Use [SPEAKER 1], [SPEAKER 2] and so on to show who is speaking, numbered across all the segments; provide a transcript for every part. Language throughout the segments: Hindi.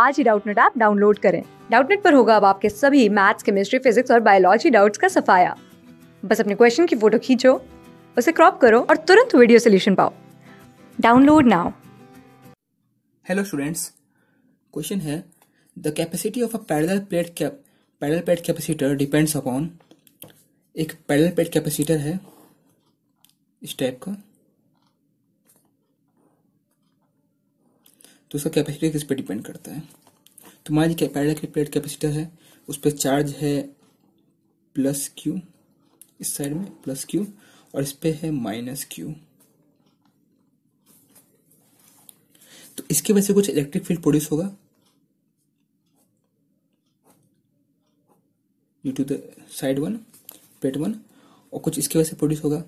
[SPEAKER 1] आज ही डाउटनेट ऐप डाउनलोड करें डाउटनेट पर होगा अब आपके सभी मैथ्स केमिस्ट्री फिजिक्स और बायोलॉजी डाउट्स का सफाया बस अपने क्वेश्चन की फोटो खींचो उसे क्रॉप करो और तुरंत वीडियो सोल्यूशन पाओ download now
[SPEAKER 2] hello students question है the capacity of a parallel plate parallel plate capacitor depends upon एक पैरेलल प्लेट कैपेसिटर है इस टाइप का तो उसका कैपेसिटी किस पर डिपेंड करता है तो मान लीजिए पैरेलल की प्लेट कैपेसिटर है उस पर चार्ज है प्लस क्यू इस साइड में प्लस क्यू और इस पर है माइनस क्यू तो इसके वजह से कुछ इलेक्ट्रिक फील्ड प्रोड्यूस होगा due to the side one plate one और कुछ इसके वजह से प्रोड्यूस होगा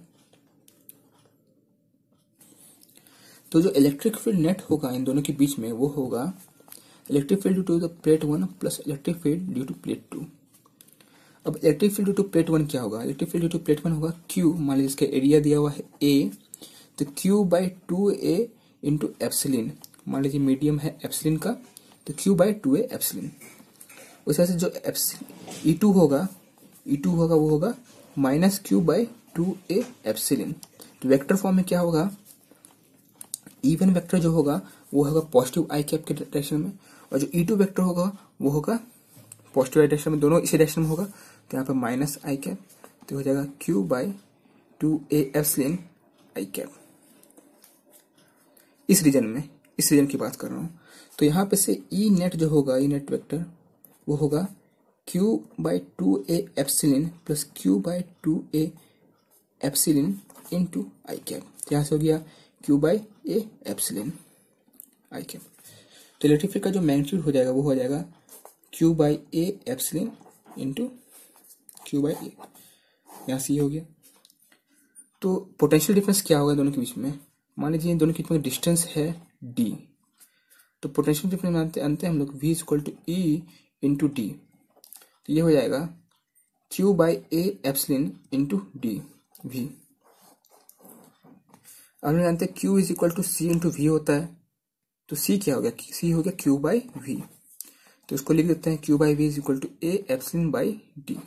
[SPEAKER 2] तो जो इलेक्ट्रिक फील्ड नेट होगा इन दोनों के बीच में वो होगा electric field due to the plate one plus electric field due to plate two अब electric field due to plate one क्या होगा electric field due to plate one होगा क्यू मान लीजिए इसका एरिया दिया हुआ है ए तो Q by two A into epsilon मान लीजिए मीडियम है एप्सिलिन का तो Q by two A epsilon उस तरह से जो ई टू e होगा ई e टू होगा वो होगा minus Q by two A epsilon तो वेक्टर फॉर्म में क्या होगा इवन वेक्टर जो होगा वो होगा पॉजिटिव आई कैप के डायरेक्शन में और जो ई टू वैक्टर होगा वो होगा पॉजिटिव आई डायरेक्शन में दोनों इसी डायरेक्शन में होगा तो यहाँ पर माइनस आई कैप तो हो जाएगा Q by two A epsilon I cap इस रीजन में इस रीजन की बात कर रहा हूँ तो यहाँ पे से ई e नेट जो होगा ई नेट वेक्टर वो होगा Q by two A epsilon plus Q by two A epsilon into I cap यहां यहाँ से हो गया Q by A epsilon I cap तो इलेक्ट्रिक फील्ड का जो मैग्नीट्यूड हो जाएगा वो हो जाएगा Q by A epsilon into Q by A यहाँ सी हो गया तो पोटेंशियल डिफरेंस क्या होगा दोनों के बीच में मान लीजिए दोनों के बीच में डिस्टेंस है डी तो पोटेंशियल डिफरेंस मानते आनते हम लोग V equal to E into D तो ये हो जाएगा Q by A epsilon into D V हम जानते हैं Q is equal to C into V होता है तो सी क्या हो गया सी हो गया क्यू बाई वी तो इसको लिख देते हैं Q by V is equal to A epsilon by D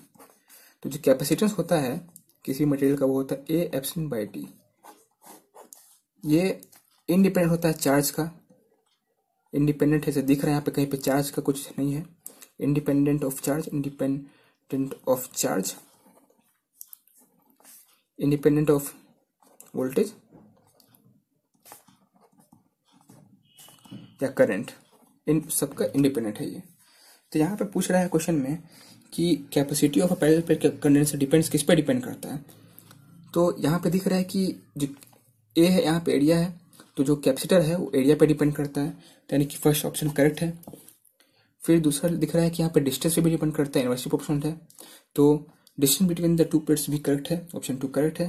[SPEAKER 2] तो जो कैपेसिटेंस होता है किसी मटेरियल का वो होता है ए एप्सिन बाई डी ये इनडिपेंडेंट होता है चार्ज का इंडिपेंडेंट है दिख रहा है यहाँ पे कहीं पे चार्ज का कुछ नहीं है independent of charge independent of charge independent of voltage या करंट इन सबका इंडिपेंडेंट है ये तो यहाँ पे पूछ रहा है क्वेश्चन में कि capacity of a parallel plate condenser depends किस पे डिपेंड करता है तो यहाँ पे दिख रहा है कि जो ए है यहाँ पे एरिया है तो जो कैपेसिटर है वो एरिया पे डिपेंड करता है यानी कि फर्स्ट ऑप्शन करेक्ट है फिर दूसरा दिख रहा है कि यहाँ पे डिस्टेंस पे भी डिपेंड करता है इन्वर्सिव ऑप्शन है तो distance between the two plates भी करेक्ट है ऑप्शन टू करेक्ट है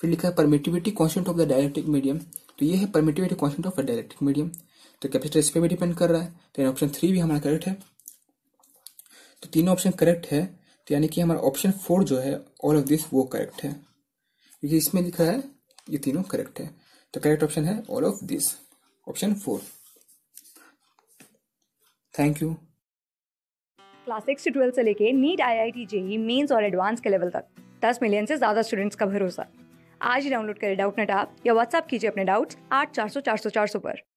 [SPEAKER 2] फिर लिखा है permittivity constant of the dielectric medium तो ये है permittivity constant of the dielectric medium तो कैपेसिटर इस पर भी डिपेंड कर रहा है तो यानी ऑप्शन थ्री भी हमारा करेक्ट है तो तीनों ऑप्शन करेक्ट है तो यानी कि हमारा ऑप्शन फोर जो है ऑल ऑफ दिस वो करेक्ट है क्योंकि इसमें लिखा है ये तीनों करेक्ट है तो करेक्ट ऑप्शन है all of this option four thank you
[SPEAKER 1] class six से ट्वेल्थ से लेके NEET I I T JEE mains और एडवांस के लेवल तक दस मिलियन से ज्यादा स्टूडेंट्स का भरोसा आज ही डाउनलोड करें डाउट नेट आप या व्हाट्सअप कीजिए अपने डाउट्स आठ चार सौ चार सौ चार सौ पर